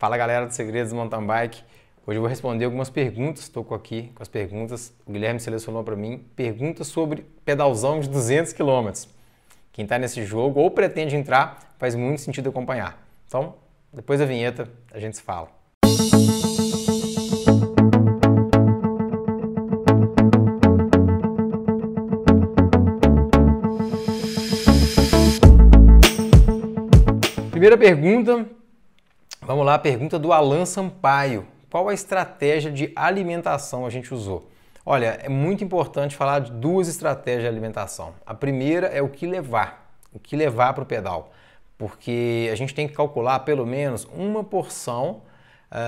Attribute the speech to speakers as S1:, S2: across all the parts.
S1: Fala galera do Segredos do Mountain Bike. Hoje eu vou responder algumas perguntas. Estou aqui com as perguntas. O Guilherme selecionou para mim perguntas sobre pedalzão de 200 km. Quem está nesse jogo ou pretende entrar, faz muito sentido acompanhar. Então, depois da vinheta, a gente se fala. Primeira pergunta Vamos lá, pergunta do Alan Sampaio. Qual a estratégia de alimentação a gente usou? Olha, é muito importante falar de duas estratégias de alimentação. A primeira é o que levar, o que levar para o pedal, porque a gente tem que calcular pelo menos uma porção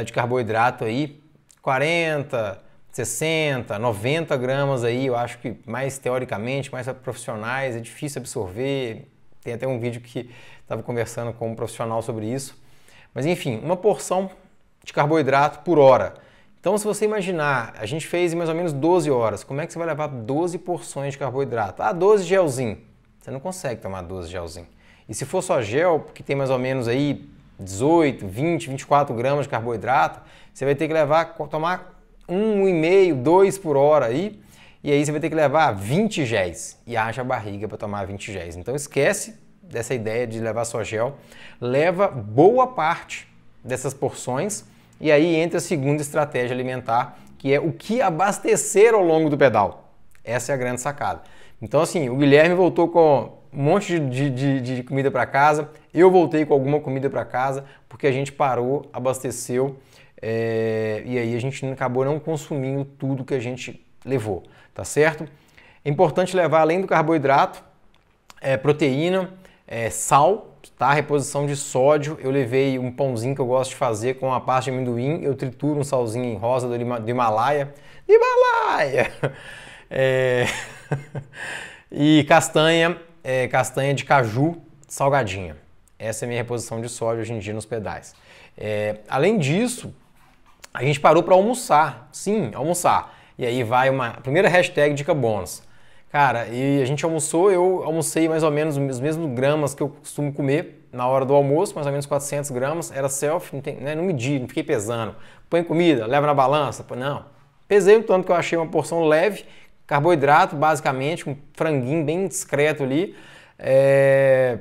S1: uh, de carboidrato aí, 40, 60, 90 gramas aí, eu acho que mais teoricamente, mais para profissionais, é difícil absorver. Tem até um vídeo que estava conversando com um profissional sobre isso. Mas enfim, uma porção de carboidrato por hora. Então, se você imaginar, a gente fez em mais ou menos 12 horas, como é que você vai levar 12 porções de carboidrato? Ah, 12 gelzinho. Você não consegue tomar 12 gelzinho. E se for só gel, que tem mais ou menos aí 18, 20, 24 gramas de carboidrato, você vai ter que levar, tomar 1,5, 2 por hora aí, e aí você vai ter que levar 20 géis. E acha a barriga para tomar 20 géis. Então esquece dessa ideia de levar só gel, leva boa parte dessas porções e aí entra a segunda estratégia alimentar, que é o que abastecer ao longo do pedal. Essa é a grande sacada. Então, assim, o Guilherme voltou com um monte de, de, de comida para casa, eu voltei com alguma comida para casa, porque a gente parou, abasteceu é, e aí a gente acabou não consumindo tudo que a gente levou, tá certo? É importante levar além do carboidrato, é, proteína, é, sal, tá? Reposição de sódio. Eu levei um pãozinho que eu gosto de fazer com a pasta de amendoim. Eu trituro um salzinho rosa do, Hima, do Himalaia. Himalaia! É... e castanha, é, castanha de caju salgadinha. Essa é a minha reposição de sódio hoje em dia nos pedais. É, além disso, a gente parou para almoçar. Sim, almoçar. E aí vai uma primeira hashtag dica bônus. Cara, e a gente almoçou, eu almocei mais ou menos os mesmos gramas que eu costumo comer na hora do almoço, mais ou menos 400 gramas, era self, não, tem, né, não medi, não fiquei pesando. Põe comida, leva na balança, não. Pesei um tanto que eu achei uma porção leve, carboidrato basicamente, um franguinho bem discreto ali. É...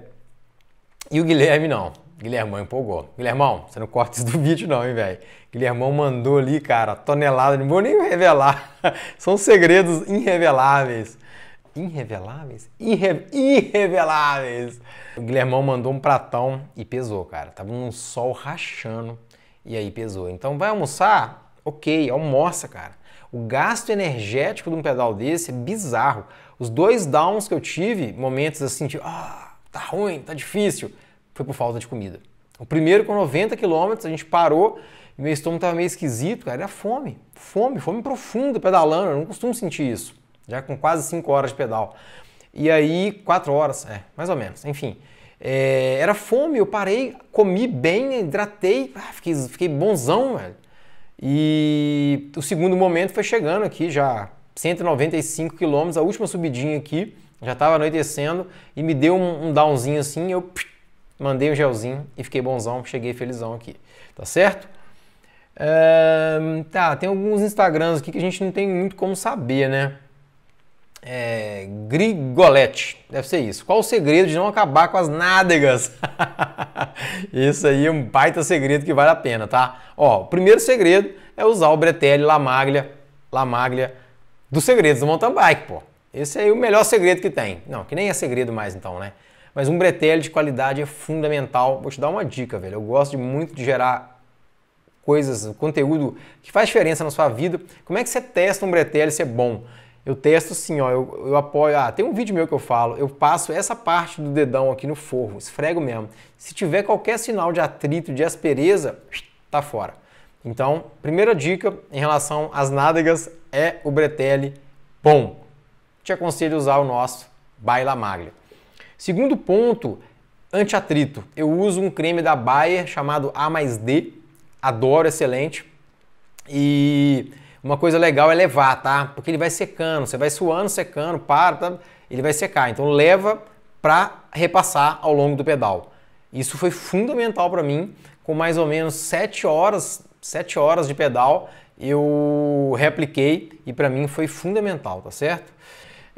S1: E o Guilherme não. Guilhermão empolgou. Guilhermão, você não corta isso do vídeo não, hein, velho? Guilhermão mandou ali, cara, tonelada, não vou nem revelar. São segredos irreveláveis. Irreveláveis? Irre... Irreveláveis! O Guilhermão mandou um pratão e pesou, cara. Tava um sol rachando e aí pesou. Então vai almoçar? Ok, almoça, cara. O gasto energético de um pedal desse é bizarro. Os dois downs que eu tive, momentos assim, tipo, ah, tá ruim, tá difícil foi por falta de comida. O primeiro, com 90 quilômetros, a gente parou e meu estômago estava meio esquisito, cara. Era fome, fome, fome profunda pedalando. Eu não costumo sentir isso, já com quase 5 horas de pedal. E aí, 4 horas, é, mais ou menos, enfim. É, era fome, eu parei, comi bem, hidratei, ah, fiquei, fiquei bonzão, velho. E o segundo momento foi chegando aqui, já 195 quilômetros, a última subidinha aqui, já estava anoitecendo e me deu um, um downzinho assim, eu mandei um gelzinho e fiquei bonzão, cheguei felizão aqui, tá certo? É, tá, tem alguns Instagrams aqui que a gente não tem muito como saber, né? É, Grigolete, deve ser isso. Qual o segredo de não acabar com as nádegas? isso aí é um baita segredo que vale a pena, tá? Ó, o primeiro segredo é usar o bretelle Lamaglia, Lamaglia dos segredos do mountain bike, pô. Esse aí é o melhor segredo que tem. Não, que nem é segredo mais então, né? Mas um bretelle de qualidade é fundamental. Vou te dar uma dica, velho. Eu gosto de muito de gerar coisas, conteúdo que faz diferença na sua vida. Como é que você testa um bretelle se é bom? Eu testo sim, ó, eu, eu, apoio. Ah, tem um vídeo meu que eu falo, eu passo essa parte do dedão aqui no forro, esfrego mesmo. Se tiver qualquer sinal de atrito, de aspereza, tá fora. Então, primeira dica em relação às nádegas é o bretelle bom. Te aconselho a usar o nosso Baila Maglia. Segundo ponto, antiatrito. Eu uso um creme da Bayer chamado A mais D. Adoro, excelente. E uma coisa legal é levar, tá? Porque ele vai secando, você vai suando, secando, para, tá? ele vai secar. Então leva para repassar ao longo do pedal. Isso foi fundamental para mim. Com mais ou menos 7 horas, 7 horas de pedal, eu repliquei e para mim foi fundamental, tá certo?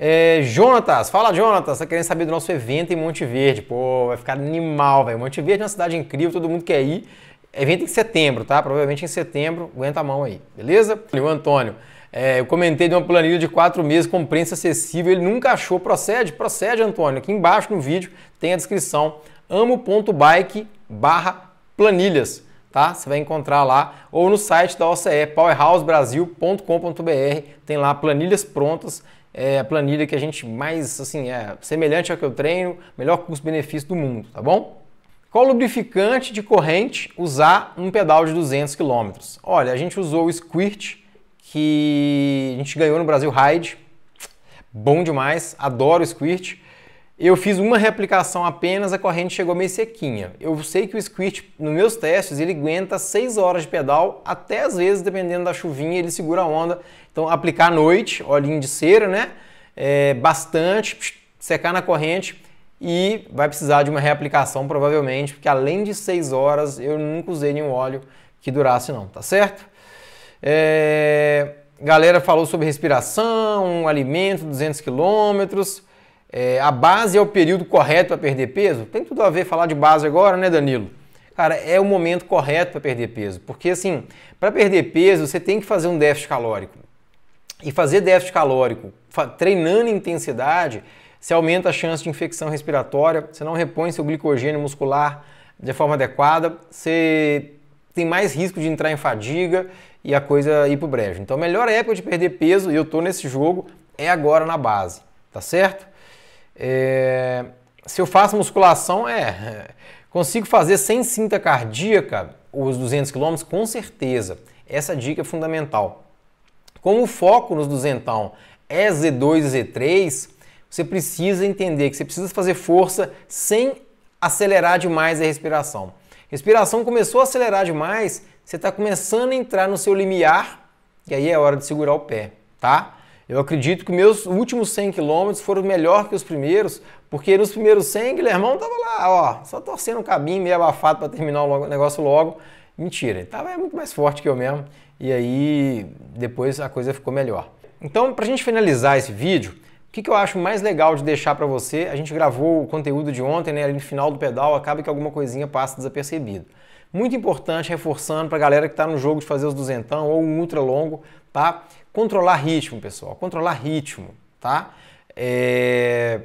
S1: É, Jonatas, fala Jonatas, tá querendo saber do nosso evento em Monte Verde. Pô, vai ficar animal, velho. Monte Verde é uma cidade incrível, todo mundo quer ir. Evento em setembro, tá? Provavelmente em setembro, aguenta a mão aí, beleza? E o Antônio, é, eu comentei de uma planilha de quatro meses com prensa acessível, ele nunca achou. Procede, procede, Antônio. Aqui embaixo no vídeo tem a descrição amo.bike barra planilhas, tá? Você vai encontrar lá ou no site da OCE, powerhousebrasil.com.br, tem lá planilhas prontas é a planilha que a gente mais, assim, é semelhante ao que eu treino, melhor custo-benefício do mundo, tá bom? Qual lubrificante de corrente usar um pedal de 200 km? Olha, a gente usou o Squirt, que a gente ganhou no Brasil Ride, bom demais, adoro o Squirt. Eu fiz uma replicação apenas, a corrente chegou meio sequinha. Eu sei que o squirt, nos meus testes, ele aguenta 6 horas de pedal, até às vezes, dependendo da chuvinha, ele segura a onda. Então, aplicar à noite, olhinho de cera, né? É, bastante, secar na corrente e vai precisar de uma reaplicação provavelmente, porque além de 6 horas, eu nunca usei nenhum óleo que durasse não, tá certo? É... Galera falou sobre respiração, alimento, 200 quilômetros... É, a base é o período correto para perder peso? Tem tudo a ver falar de base agora, né, Danilo? Cara, é o momento correto para perder peso. Porque, assim, para perder peso, você tem que fazer um déficit calórico. E fazer déficit calórico treinando intensidade, você aumenta a chance de infecção respiratória, você não repõe seu glicogênio muscular de forma adequada, você tem mais risco de entrar em fadiga e a coisa ir para o brejo. Então, a melhor época de perder peso, e eu tô nesse jogo, é agora na base, tá certo? É, se eu faço musculação, é. Consigo fazer sem cinta cardíaca os 200 km? Com certeza. Essa dica é fundamental. Como o foco nos 200 é Z2 e Z3, você precisa entender que você precisa fazer força sem acelerar demais a respiração. Respiração começou a acelerar demais, você está começando a entrar no seu limiar e aí é hora de segurar o pé, tá? Eu acredito que meus últimos 100 quilômetros foram melhor que os primeiros, porque nos primeiros 100, Guilhermão tava lá, ó, só torcendo o cabinho, meio abafado para terminar o negócio logo. Mentira, ele tava é muito mais forte que eu mesmo. E aí, depois a coisa ficou melhor. Então, para a gente finalizar esse vídeo, o que, que, eu acho mais legal de deixar para você? A gente gravou o conteúdo de ontem, né? Ali no final do pedal, acaba que alguma coisinha passa desapercebido. Muito importante, reforçando para a galera que está no jogo de fazer os duzentão ou um ultra longo, tá? Controlar ritmo, pessoal. Controlar ritmo, tá? É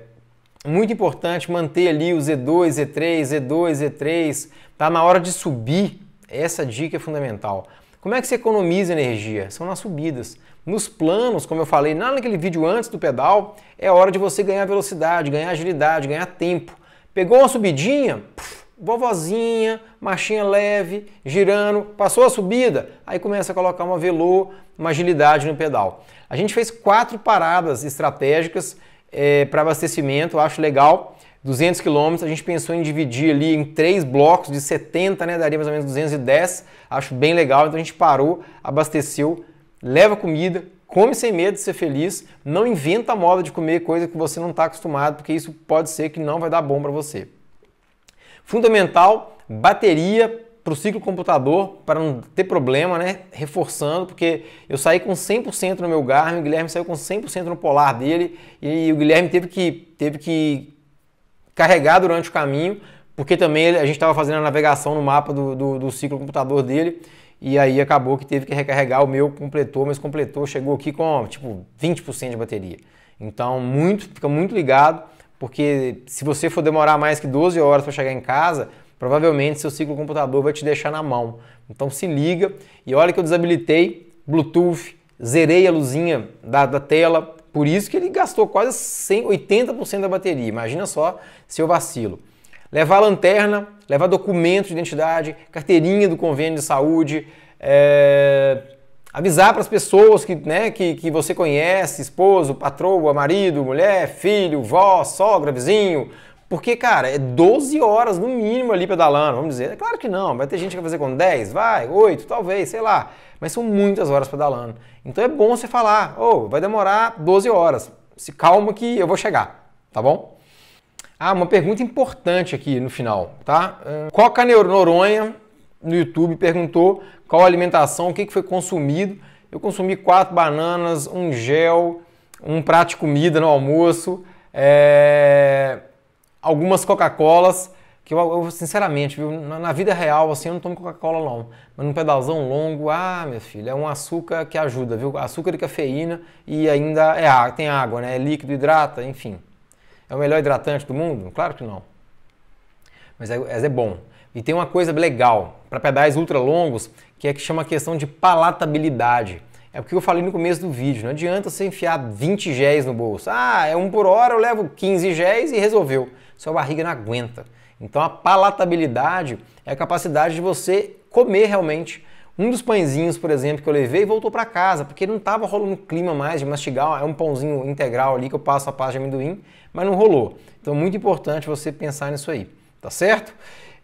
S1: muito importante manter ali o Z2, Z3, Z2, Z3, tá? Na hora de subir, essa dica é fundamental. Como é que você economiza energia? São nas subidas. Nos planos, como eu falei lá naquele vídeo antes do pedal, é hora de você ganhar velocidade, ganhar agilidade, ganhar tempo. Pegou uma subidinha? Puf, vovozinha, marchinha leve, girando, passou a subida, aí começa a colocar uma velô, uma agilidade no pedal. A gente fez quatro paradas estratégicas é, eh, para abastecimento, acho legal. 200 km, a gente pensou em dividir ali em três blocos de 70, né? Daria mais ou menos 210, acho bem legal. Então a gente parou, abasteceu, leva comida, come sem medo de ser feliz, não inventa a moda de comer coisa que você não está acostumado, porque isso pode ser que não vai dar bom para você. Fundamental, bateria para o ciclo computador, para não ter problema, né? Reforçando, porque eu saí com 100% no meu Garmin, o Guilherme saiu com 100% no Polar dele e o Guilherme teve que, teve que carregar durante o caminho, porque também a gente estava fazendo a navegação no mapa do, do, do ciclo computador dele. E aí acabou que teve que recarregar o meu, completou, mas completou, chegou aqui com tipo 20% de bateria. Então, muito, fica muito ligado porque se você for demorar mais que 12 horas para chegar em casa, provavelmente seu ciclo computador vai te deixar na mão. Então se liga e olha que eu desabilitei Bluetooth, zerei a luzinha da, da tela, por isso que ele gastou quase 100, 80% da bateria. Imagina só seu vacilo. Levar lanterna, levar documento de identidade, carteirinha do convênio de saúde, é, avisar para as pessoas que, né, que, que você conhece, esposo, patroa, marido, mulher, filho, vó, sogra, vizinho. Porque, cara, é 12 horas no mínimo ali pedalando, vamos dizer. É claro que não, vai ter gente que vai fazer com 10, vai, 8, talvez, sei lá. Mas são muitas horas pedalando. Então é bom você falar, ou oh, vai demorar 12 horas. Se calma que eu vou chegar, tá bom? Ah, uma pergunta importante aqui no final, tá? Coca Neuronha no YouTube perguntou qual alimentação, o que, que foi consumido. Eu consumi quatro bananas, um gel, um prato de comida no almoço, é... algumas Coca-Colas. Que eu, eu, sinceramente, viu, na, na, vida real, assim, eu não tomo Coca-Cola não. Mas num pedalzão longo, ah, minha filha, é um açúcar que ajuda, viu? Açúcar e cafeína e ainda é água, tem água, né? É líquido, hidrata, enfim. É o melhor hidratante do mundo? Claro que não. Mas é, é bom. E tem uma coisa legal para pedais ultra longos que é que chama a questão de palatabilidade. É porque eu falei no começo do vídeo, não adianta você enfiar 20 géis no bolso. Ah, é um por hora, eu levo 15 géis e resolveu. Sua barriga não aguenta. Então a palatabilidade é a capacidade de você comer realmente. Um dos pãezinhos, por exemplo, que eu levei voltou para casa, porque não estava rolando clima mais de mastigar, é um pãozinho integral ali que eu passo a pasta de amendoim, mas não rolou. Então é muito importante você pensar nisso aí, tá certo?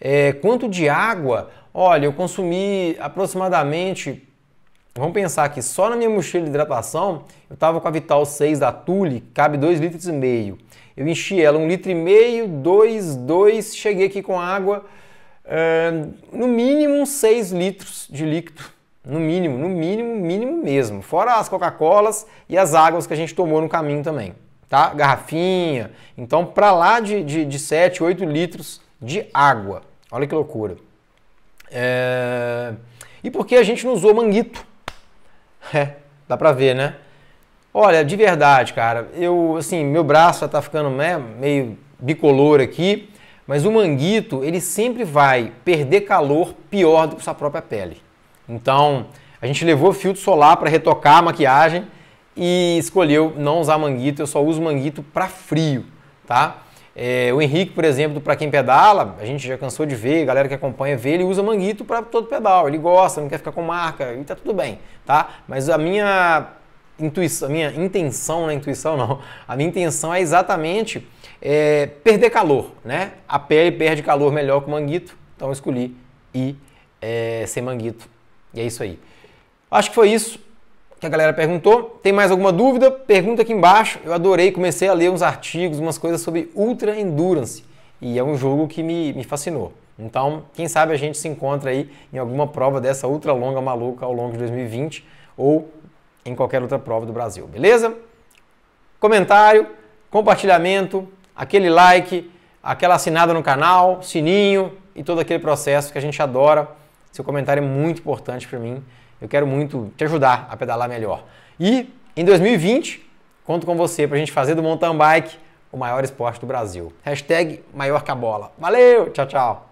S1: É, quanto de água? Olha, eu consumi aproximadamente Vamos pensar que só na minha mochila de hidratação, eu estava com a Vital 6 da Tule, cabe 2,5 litros e meio. Eu enchi ela 1,5 um litro e meio, 2, 2, cheguei aqui com água, eh, no mínimo 6 litros de líquido. No mínimo, no mínimo, mínimo mesmo. Fora as Coca-Colas e as águas que a gente tomou no caminho também, tá? Garrafinha. Então, para lá de, de, de 7, 8 litros de água. Olha que loucura. É... E por que a gente não usou manguito? É, dá pra ver, né? Olha, de verdade, cara, eu, assim, meu braço já tá ficando né, meio bicolor aqui, mas o manguito, ele sempre vai perder calor pior do que sua própria pele. Então, a gente levou filtro solar para retocar a maquiagem e escolheu não usar manguito, eu só uso manguito para frio, tá? É, o Henrique, por exemplo, para quem pedala, a gente já cansou de ver, a galera que acompanha vê, ele usa manguito para todo pedal. Ele gosta, não quer ficar com marca e tá tudo bem, tá? Mas a minha intuição, a minha intenção, na é intuição não, a minha intenção é exatamente é, perder calor, né? A pele perde calor melhor que o manguito, então eu escolhi ir é, sem manguito. E é isso aí. Acho que foi isso que a galera perguntou. Tem mais alguma dúvida? Pergunta aqui embaixo. Eu adorei, comecei a ler uns artigos, umas coisas sobre Ultra Endurance. E é um jogo que me, me fascinou. Então, quem sabe a gente se encontra aí em alguma prova dessa ultra longa maluca ao longo de 2020 ou em qualquer outra prova do Brasil, beleza? Comentário, compartilhamento, aquele like, aquela assinada no canal, sininho e todo aquele processo que a gente adora. Seu comentário é muito importante para mim. Eu quero muito te ajudar a pedalar melhor. E em 2020, conto com você para a gente fazer do mountain bike o maior esporte do Brasil. Hashtag maior que a bola. Valeu, tchau, tchau.